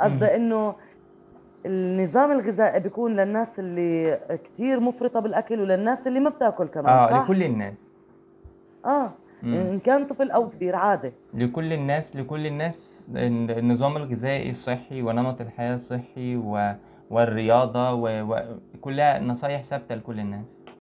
قصدي انه النظام الغذائي بيكون للناس اللي كتير مفرطه بالاكل وللناس اللي ما بتاكل كمان اه لكل الناس اه مم. ان كان طفل او كبير عادي لكل الناس لكل الناس النظام الغذائي الصحي ونمط الحياه الصحي و... والرياضه وكلها و... نصايح ثابته لكل الناس